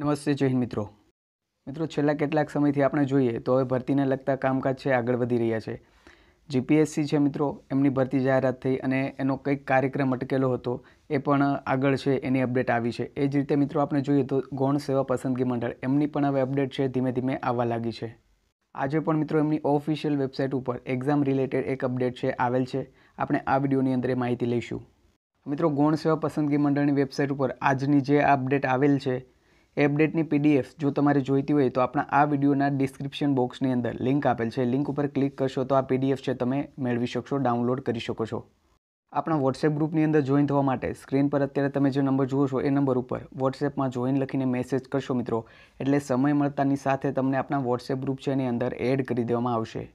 નમસ્તે જય હિન્દ મિત્રો મિત્રો છેલ્લા કેટલાક સમયથી આપણે જોઈએ તો હવે ભરતીને લગતા કામકાજ છે આગળ વધી રહ્યા છે જીપીએસસી છે મિત્રો એમની ભરતી જાહેરાત થઈ અને એનો કંઈક કાર્યક્રમ અટકેલો હતો એ પણ આગળ છે એની અપડેટ આવી છે એ જ રીતે મિત્રો આપણે જોઈએ તો ગૌણ સેવા પસંદગી મંડળ એમની પણ હવે અપડેટ છે ધીમે ધીમે આવવા લાગી છે આજે પણ મિત્રો એમની ઓફિશિયલ વેબસાઇટ ઉપર એક્ઝામ રિલેટેડ એક અપડેટ છે આવેલ છે આપણે આ વિડીયોની અંદર એ માહિતી લઈશું મિત્રો ગૌણ સેવા પસંદગી મંડળની વેબસાઇટ ઉપર આજની જે અપડેટ આવેલ છે એપડેટની પીડીએફ જો તમારે જોઈતી હોય તો આપણા આ વિડીયોના ડિસ્ક્રિપ્શન બોક્સની અંદર લિંક આપેલ છે લિંક ઉપર ક્લિક કરશો તો આ પીડીએફ છે તમે મેળવી શકશો ડાઉનલોડ કરી શકો છો આપણા વોટ્સએપ ગ્રુપની અંદર જોઈન થવા માટે સ્ક્રીન પર અત્યારે તમે જે નંબર જુઓ છો એ નંબર ઉપર વોટ્સએપમાં જોઈન લખીને મેસેજ કરશો મિત્રો એટલે સમય મળતાની સાથે તમને આપણા વોટ્સએપ ગ્રુપ છે એની અંદર એડ કરી દેવામાં આવશે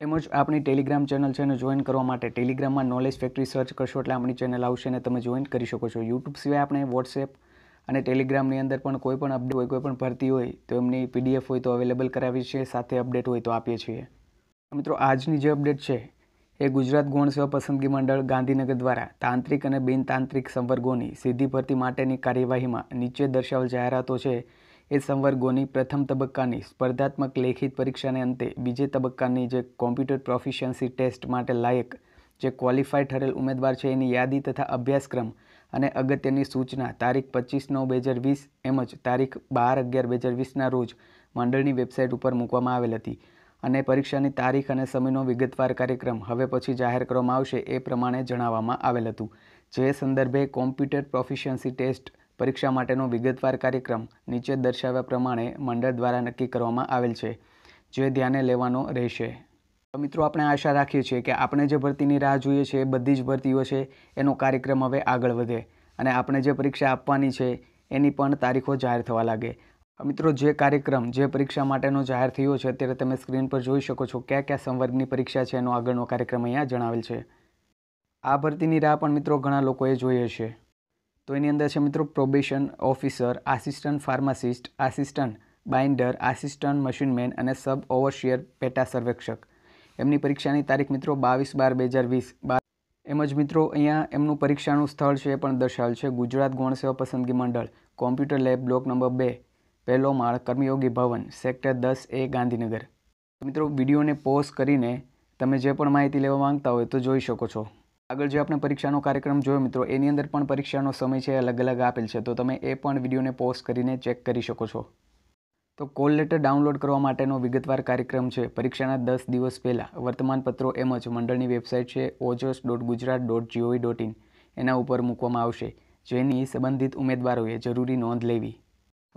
એમ જ આપણી ટેલિગ્રામ ચેનલ છે એને જોઈન કરવા માટે ટેલિગ્રામમાં નોલેજ ફેક્ટરી સર્ચ કરશો એટલે આપણી ચેનલ આવશે અને તમે જોઈન કરી શકો છો યુટ્યુબ સિવાય આપણે વોટ્સએપ અને ટેલિગ્રામની અંદર પણ કોઈ પણ અપડેટ હોય કોઈ પણ ભરતી હોય તો એમની પીડીએફ હોય તો અવેલેબલ કરાવી છે સાથે અપડેટ હોય તો આપીએ છીએ મિત્રો આજની જે અપડેટ છે એ ગુજરાત ગૌણ પસંદગી મંડળ ગાંધીનગર દ્વારા તાંત્રિક અને બિનતાંત્રિક સંવર્ગોની સીધી ભરતી માટેની કાર્યવાહીમાં નીચે દર્શાવેલ જાહેરાતો છે એ સંવર્ગોની પ્રથમ તબક્કાની સ્પર્ધાત્મક લેખિત પરીક્ષાને અંતે બીજે તબક્કાની જે કોમ્પ્યુટર પ્રોફિશિયન્સી ટેસ્ટ માટે લાયક જે ક્વોલિફાઈડ ઠરેલ ઉમેદવાર છે એની યાદી તથા અભ્યાસક્રમ અને અગત્યની સૂચના તારીખ પચીસ નવ બે હજાર વીસ એમ જ તારીખ બાર અગિયાર બે હજાર વીસના રોજ મંડળની વેબસાઇટ ઉપર મૂકવામાં આવેલ હતી અને પરીક્ષાની તારીખ અને સમયનો વિગતવાર કાર્યક્રમ હવે પછી જાહેર કરવામાં આવશે એ પ્રમાણે જણાવવામાં આવેલ હતું જે સંદર્ભે કોમ્પ્યુટર પ્રોફિશિયન્સી ટેસ્ટ પરીક્ષા માટેનો વિગતવાર કાર્યક્રમ નીચે દર્શાવ્યા પ્રમાણે મંડળ દ્વારા નક્કી કરવામાં આવેલ છે જે ધ્યાને લેવાનો રહેશે મિત્રો આપણે આશા રાખીએ છીએ કે આપણે જે ભરતીની રાહ જોઈએ છે એ બધી જ ભરતીઓ છે એનો કાર્યક્રમ હવે આગળ વધે અને આપણે જે પરીક્ષા આપવાની છે એની પણ તારીખો જાહેર થવા લાગે મિત્રો જે કાર્યક્રમ જે પરીક્ષા માટેનો જાહેર થયો છે અત્યારે તમે સ્ક્રીન પર જોઈ શકો છો કયા કયા સંવર્ગની પરીક્ષા છે એનો આગળનો કાર્યક્રમ અહીંયા જણાવેલ છે આ ભરતીની રાહ પણ મિત્રો ઘણા લોકોએ જોઈ હશે તો એની અંદર છે મિત્રો probation officer assistant pharmacist assistant binder assistant machineman અને સબ ઓવરશિયર પેટા સર્વેક્ષક એમની પરીક્ષાની તારીખ મિત્રો બાવીસ બાર બે હજાર વીસ બાર એમ જ મિત્રો અહીંયા એમનું પરીક્ષાનું સ્થળ છે એ પણ દર્શાવેલ છે ગુજરાત ગૌણ સેવા પસંદગી મંડળ કોમ્પ્યુટર લેબ બ્લોક નંબર બે પહેલો માળ કર્મયોગી ભવન સેક્ટર દસ એ ગાંધીનગર મિત્રો વિડીયોને પોઝ કરીને તમે જે પણ માહિતી લેવા માંગતા હોય તો જોઈ શકો છો આગળ જે આપણે પરીક્ષાનો કાર્યક્રમ જોયો મિત્રો એની અંદર પણ પરીક્ષાનો સમય છે અલગ અલગ આપેલ છે તો તમે એ પણ વિડીયોને પોઝ કરીને ચેક કરી શકો છો તો કોલ લેટર ડાઉનલોડ કરવા માટેનો વિગતવાર કાર્યક્રમ છે પરીક્ષાના દસ દિવસ પહેલાં વર્તમાનપત્રો એમ જ મંડળની વેબસાઇટ છે OJAS dot Gujarat dot gov dot in એના ઉપર મૂકવામાં આવશે જેની સંબંધિત ઉમેદવારોએ જરૂરી નોંધ લેવી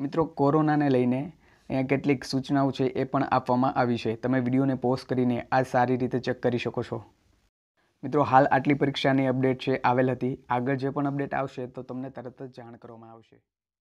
મિત્રો કોરોનાને લઈને અહીંયા કેટલીક સૂચનાઓ છે એ પણ આપવામાં આવી છે તમે વિડીયોને પોસ્ટ કરીને આ સારી રીતે ચેક કરી શકો છો મિત્રો હાલ આટલી પરીક્ષાની અપડેટ છે આવેલ હતી આગળ જે પણ અપડેટ આવશે તો તમને તરત જ જાણ કરવામાં આવશે